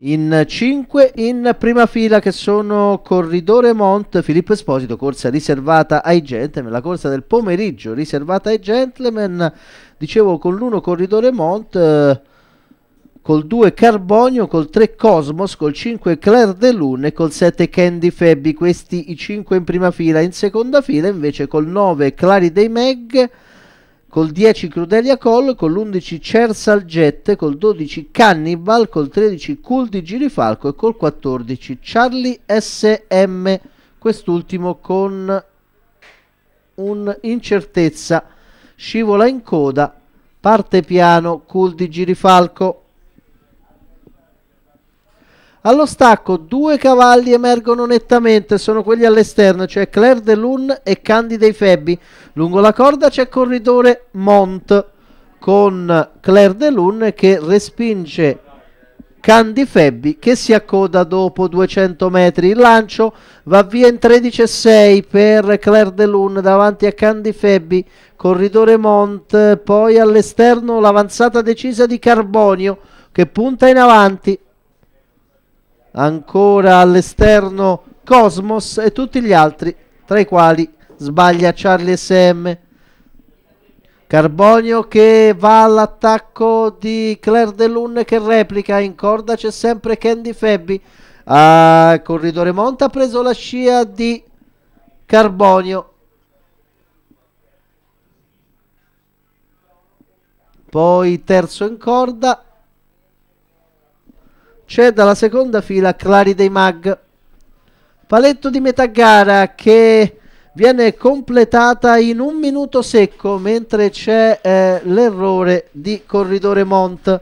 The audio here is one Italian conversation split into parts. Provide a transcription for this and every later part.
in 5 in prima fila che sono Corridore Mont, Filippo Esposito, corsa riservata ai gentleman, la corsa del pomeriggio riservata ai gentleman, dicevo con l'1 Corridore Mont, eh, col 2 Carbonio, col 3 Cosmos, col 5 Claire de Lune e col 7 Candy Febby, questi i 5 in prima fila, in seconda fila invece col 9 Clari dei Meg, col 10 Crudelia Call, con l'11 Cersal Jet, col 12 Cannibal, col 13 Cool di Girifalco e col 14 Charlie SM, quest'ultimo con un'incertezza, scivola in coda, parte piano Cool di Girifalco. Allo stacco due cavalli emergono nettamente, sono quelli all'esterno, cioè Claire de Lune e dei Febbi. Lungo la corda c'è corridore Mont con Claire de Lune che respinge Candy Febbi che si accoda dopo 200 metri. Il lancio va via in 13,6 per Claire de Lune davanti a Candy Febbi, corridore Mont, poi all'esterno l'avanzata decisa di Carbonio che punta in avanti ancora all'esterno Cosmos e tutti gli altri, tra i quali sbaglia Charlie SM. Carbonio che va all'attacco di Claire Delun che replica, in corda c'è sempre Candy Febby. Ah, Corridore Monta ha preso la scia di Carbonio. Poi terzo in corda c'è dalla seconda fila Clari dei Mag. Paletto di metà gara che viene completata in un minuto secco mentre c'è eh, l'errore di Corridore Mont.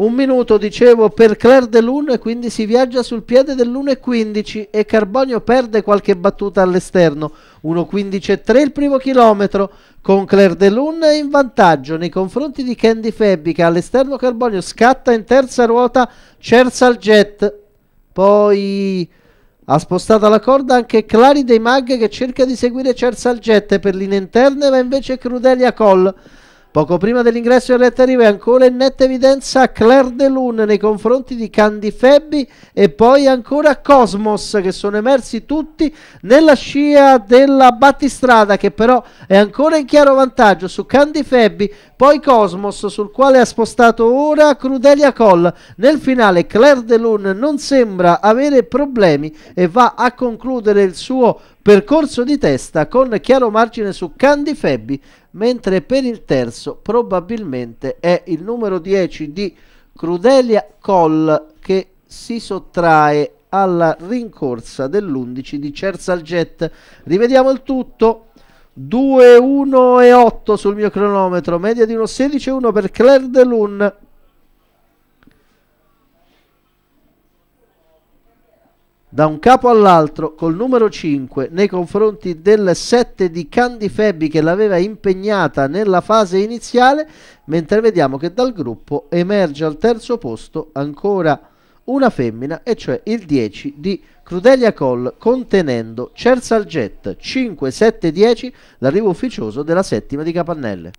Un minuto, dicevo, per Claire Delun e quindi si viaggia sul piede dell'1.15 e Carbonio perde qualche battuta all'esterno. 1.15.3 il primo chilometro con Claire Delun in vantaggio nei confronti di Candy che All'esterno Carbonio scatta in terza ruota Cersal Jet. Poi ha spostato la corda anche Clari dei Mag che cerca di seguire Cersal Jet per linee interne va invece Crudelia Coll Poco prima dell'ingresso in retta arriva ancora in netta evidenza Claire de Lune nei confronti di Candy Febbi e poi ancora Cosmos che sono emersi tutti nella scia della battistrada che però è ancora in chiaro vantaggio su Candy Febbi, poi Cosmos sul quale ha spostato ora Crudelia Coll. Nel finale Claire de Lune non sembra avere problemi e va a concludere il suo percorso di testa con chiaro margine su Candy Febbi, mentre per il terzo probabilmente è il numero 10 di Crudelia Coll che si sottrae alla rincorsa dell'11 di Cersalget. Rivediamo il tutto. 2-1 8 sul mio cronometro, media di uno 16 1 per Claire Delun. da un capo all'altro col numero 5 nei confronti del 7 di Candy Febbi che l'aveva impegnata nella fase iniziale, mentre vediamo che dal gruppo emerge al terzo posto ancora una femmina, e cioè il 10 di Crudelia Col, contenendo Cersal Jet 5-7-10, l'arrivo ufficioso della settima di Capannelle.